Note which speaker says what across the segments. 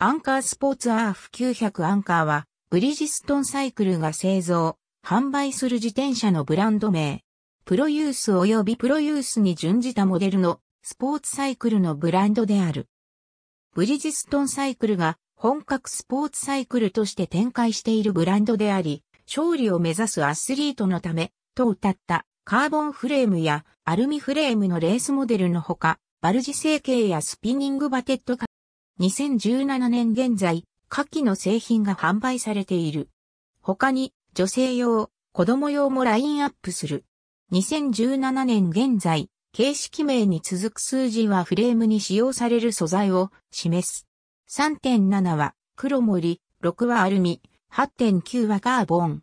Speaker 1: アンカースポーツアーフ900アンカーは、ブリヂストンサイクルが製造、販売する自転車のブランド名。プロユース及びプロユースに準じたモデルのスポーツサイクルのブランドである。ブリヂストンサイクルが本格スポーツサイクルとして展開しているブランドであり、勝利を目指すアスリートのため、と歌ったカーボンフレームやアルミフレームのレースモデルのほか、バルジ成形やスピニングバケット2017年現在、下記の製品が販売されている。他に、女性用、子供用もラインアップする。2017年現在、形式名に続く数字はフレームに使用される素材を示す。3.7は黒森、6はアルミ、8.9はカーボン。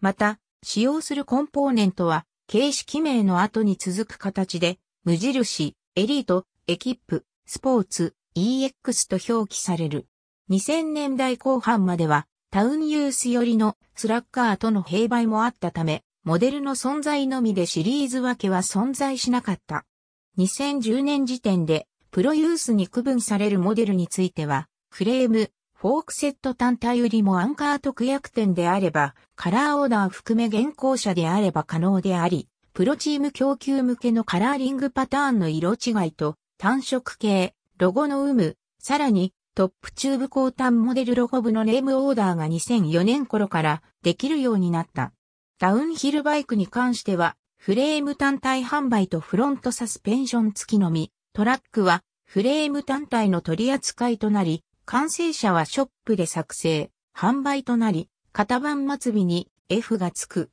Speaker 1: また、使用するコンポーネントは、形式名の後に続く形で、無印、エリート、エキップ、スポーツ、EX と表記される。2000年代後半まではタウンユース寄りのスラッガーとの併売もあったため、モデルの存在のみでシリーズ分けは存在しなかった。2010年時点でプロユースに区分されるモデルについては、フレーム、フォークセット単体よりもアンカー特約店であれば、カラーオーダー含め現行車であれば可能であり、プロチーム供給向けのカラーリングパターンの色違いと単色系、ロゴの有無、さらに、トップチューブ後端モデルロゴ部のネームオーダーが2004年頃からできるようになった。ダウンヒルバイクに関しては、フレーム単体販売とフロントサスペンション付きのみ、トラックはフレーム単体の取り扱いとなり、完成車はショップで作成、販売となり、型番末尾に F が付く。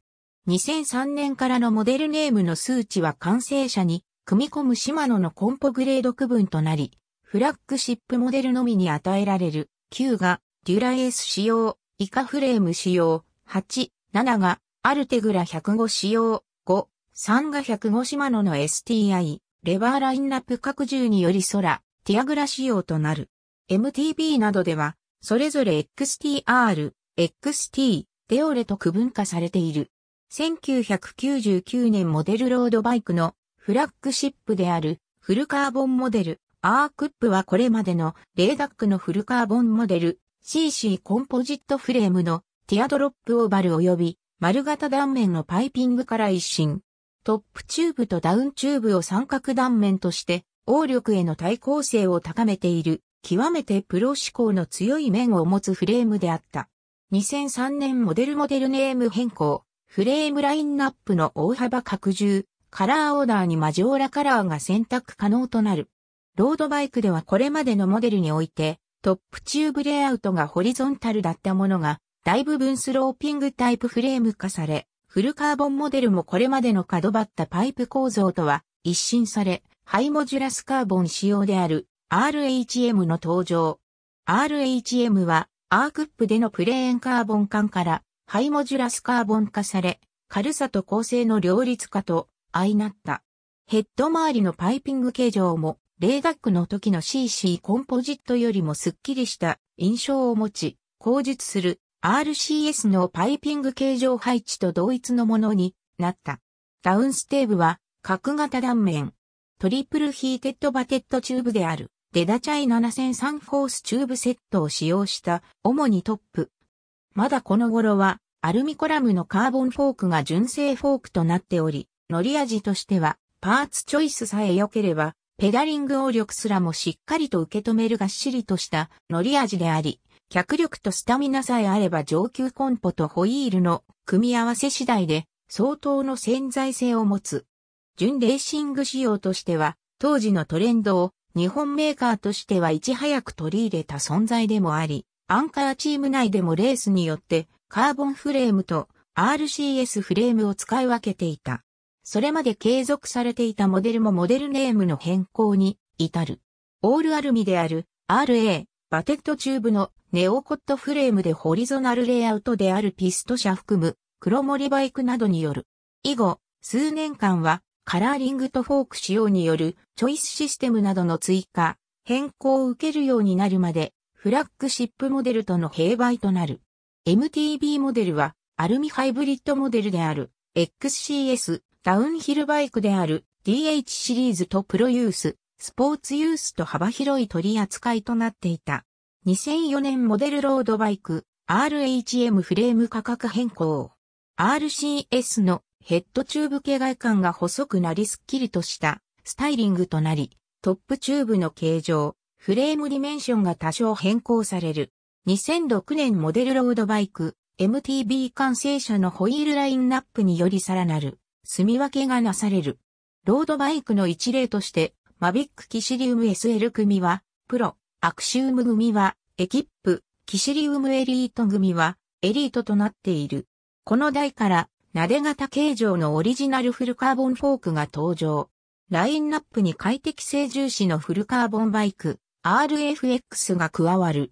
Speaker 1: 2003年からのモデルネームの数値は完成車に組み込むシマノのコンポグレード区分となり、フラッグシップモデルのみに与えられる、9がデュラエース仕様、イカフレーム仕様、8、7がアルテグラ105仕様、5、3が105シマノの STI、レバーラインナップ拡充により空、ティアグラ仕様となる。MTB などでは、それぞれ XTR、XT、デオレと区分化されている。1999年モデルロードバイクのフラッグシップであるフルカーボンモデルアークップはこれまでのレーダックのフルカーボンモデル CC コンポジットフレームのティアドロップオーバル及び丸型断面のパイピングから一新。トップチューブとダウンチューブを三角断面として応力への対抗性を高めている極めてプロ志向の強い面を持つフレームであった。2003年モデルモデルネーム変更、フレームラインナップの大幅拡充、カラーオーダーにマジョーラカラーが選択可能となる。ロードバイクではこれまでのモデルにおいて、トップチューブレイアウトがホリゾンタルだったものが、大部分スローピングタイプフレーム化され、フルカーボンモデルもこれまでの角張ったパイプ構造とは一新され、ハイモジュラスカーボン仕様である RHM の登場。RHM はアークップでのプレーンカーボン管からハイモジュラスカーボン化され、軽さと構成の両立化と相なった。ヘッド周りのパイピング形状もレーダックの時の CC コンポジットよりもスッキリした印象を持ち、口述する RCS のパイピング形状配置と同一のものになった。ダウンステーブは角型断面、トリプルヒーテッドバテットチューブである、デダチャイ7003フォースチューブセットを使用した、主にトップ。まだこの頃は、アルミコラムのカーボンフォークが純正フォークとなっており、乗り味としては、パーツチョイスさえ良ければ、ペダリング応力すらもしっかりと受け止めるがっしりとした乗り味であり、脚力とスタミナさえあれば上級コンポとホイールの組み合わせ次第で相当の潜在性を持つ。純レーシング仕様としては、当時のトレンドを日本メーカーとしてはいち早く取り入れた存在でもあり、アンカーチーム内でもレースによってカーボンフレームと RCS フレームを使い分けていた。それまで継続されていたモデルもモデルネームの変更に至る。オールアルミである RA、バテッドチューブのネオコットフレームでホリゾナルレイアウトであるピスト車含む黒森バイクなどによる。以後、数年間はカラーリングとフォーク仕様によるチョイスシステムなどの追加、変更を受けるようになるまでフラッグシップモデルとの併売となる。MTB モデルはアルミハイブリッドモデルである XCS ダウンヒルバイクである DH シリーズとプロユース、スポーツユースと幅広い取り扱いとなっていた。2004年モデルロードバイク RHM フレーム価格変更。RCS のヘッドチューブ系外観が細くなりすっきりとしたスタイリングとなり、トップチューブの形状、フレームディメンションが多少変更される。2006年モデルロードバイク MTB 完成車のホイールラインナップによりさらなる。住み分けがなされる。ロードバイクの一例として、マビックキシリウム SL 組は、プロ、アクシウム組は、エキップ、キシリウムエリート組は、エリートとなっている。この台から、撫で型形状のオリジナルフルカーボンフォークが登場。ラインナップに快適性重視のフルカーボンバイク、RFX が加わる。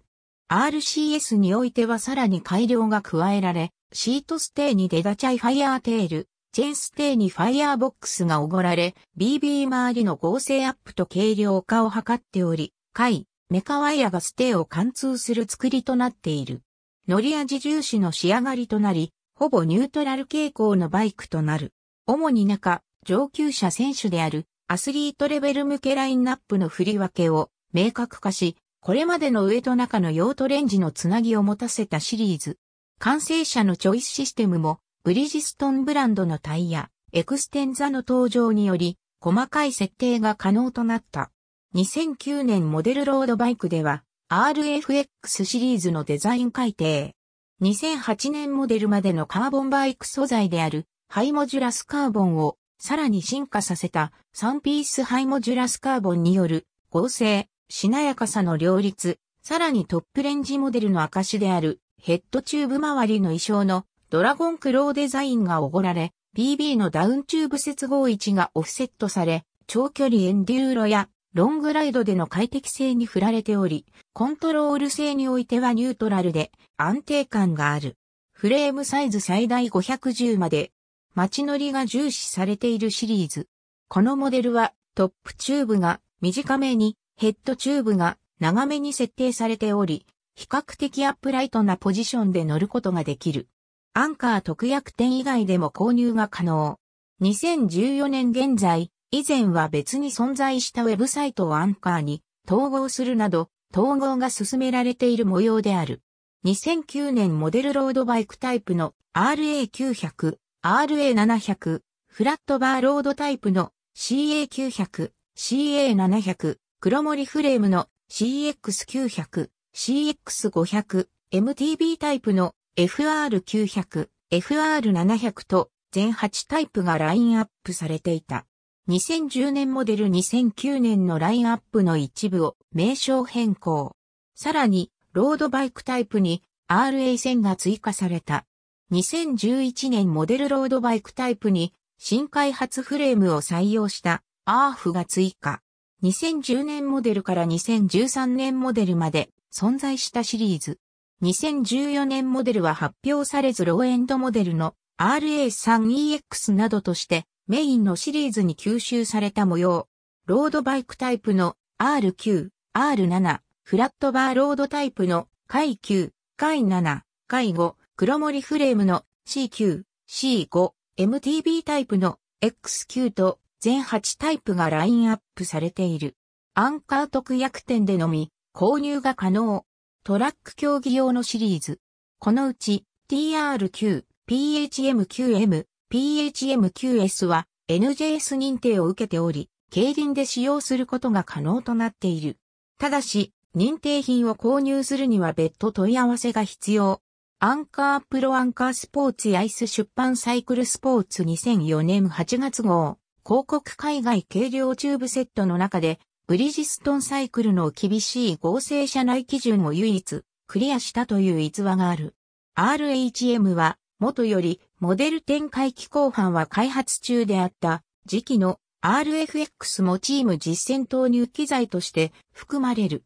Speaker 1: RCS においてはさらに改良が加えられ、シートステイにデダチャイファイアーテール、チェーンステイにファイヤーボックスがおごられ、BB 周りの合成アップと軽量化を図っており、回、メカワイヤがステイを貫通する作りとなっている。乗り味重視の仕上がりとなり、ほぼニュートラル傾向のバイクとなる。主に中、上級者選手であるアスリートレベル向けラインナップの振り分けを明確化し、これまでの上と中の用途レンジのつなぎを持たせたシリーズ。完成者のチョイスシステムもブリジストンブランドのタイヤ、エクステンザの登場により、細かい設定が可能となった。2009年モデルロードバイクでは、RFX シリーズのデザイン改定。2008年モデルまでのカーボンバイク素材である、ハイモジュラスカーボンを、さらに進化させたサンピースハイモジュラスカーボンによる合成、しなやかさの両立、さらにトップレンジモデルの証であるヘッドチューブ周りの衣装のドラゴンクローデザインがおごられ、BB のダウンチューブ接合位置がオフセットされ、長距離エンデューロやロングライドでの快適性に振られており、コントロール性においてはニュートラルで安定感がある。フレームサイズ最大510まで、街乗りが重視されているシリーズ。このモデルはトップチューブが短めに、ヘッドチューブが長めに設定されており、比較的アップライトなポジションで乗ることができる。アンカー特約店以外でも購入が可能。2014年現在、以前は別に存在したウェブサイトをアンカーに統合するなど、統合が進められている模様である。2009年モデルロードバイクタイプの RA900、RA700、フラットバーロードタイプの CA900、CA700、黒森フレームの CX900、CX500、MTB タイプの FR900、FR700 と全8タイプがラインアップされていた。2010年モデル2009年のラインアップの一部を名称変更。さらに、ロードバイクタイプに RA1000 が追加された。2011年モデルロードバイクタイプに新開発フレームを採用したアーフが追加。2010年モデルから2013年モデルまで存在したシリーズ。2014年モデルは発表されずローエンドモデルの RA3EX などとしてメインのシリーズに吸収された模様。ロードバイクタイプの R9、R7、フラットバーロードタイプの回9、回7、回5、黒森フレームの C9、C5、MTB タイプの X9 と全8タイプがラインアップされている。アンカー特約店でのみ購入が可能。トラック競技用のシリーズ。このうち TR9、PHM9M、PHM9S は NJS 認定を受けており、競輪で使用することが可能となっている。ただし、認定品を購入するには別途問い合わせが必要。アンカープロアンカースポーツアイス出版サイクルスポーツ2004年8月号、広告海外軽量チューブセットの中でブリヂストンサイクルの厳しい合成社内基準を唯一クリアしたという逸話がある。RHM は、元よりモデル展開機後半は開発中であった時期の RFX もチーム実践投入機材として含まれる。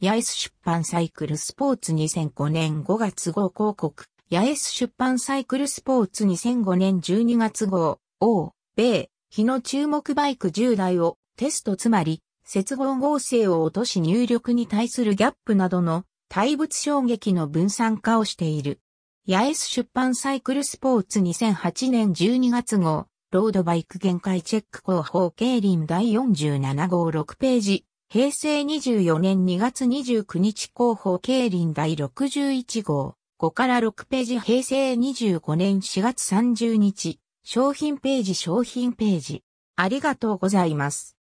Speaker 1: 八重洲出版サイクルスポーツ2005年5月号広告。八重洲出版サイクルスポーツ2005年12月号。欧、米、日の注目バイク10台をテストつまり接合合成を落とし入力に対するギャップなどの対物衝撃の分散化をしている。八重洲出版サイクルスポーツ2008年12月号、ロードバイク限界チェック広報経輪第47号6ページ、平成24年2月29日広報経輪第61号、5から6ページ平成25年4月30日、商品ページ商品ページ。ありがとうございます。